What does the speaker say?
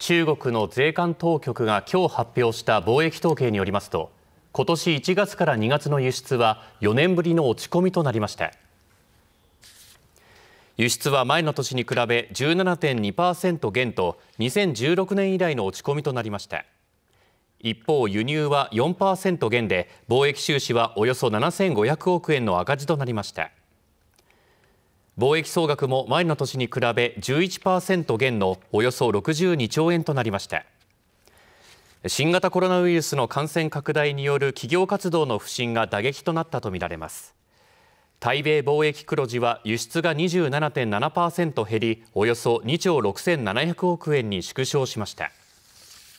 中国の税関当局が今日発表した貿易統計によりますと今年1月から2月の輸出は4年ぶりの落ち込みとなりました輸出は前の年に比べ17.2%減と2016年以来の落ち込みとなりました一方輸入は4%減で貿易収支はおよそ7500億円の赤字となりました貿易総額も前の年に比べ11%減のおよそ62兆円となりました新型コロナウイルスの感染拡大による企業活動の不振が打撃となったとみられます対米貿易黒字は輸出が27.7%減りおよそ2兆6700億円に縮小しました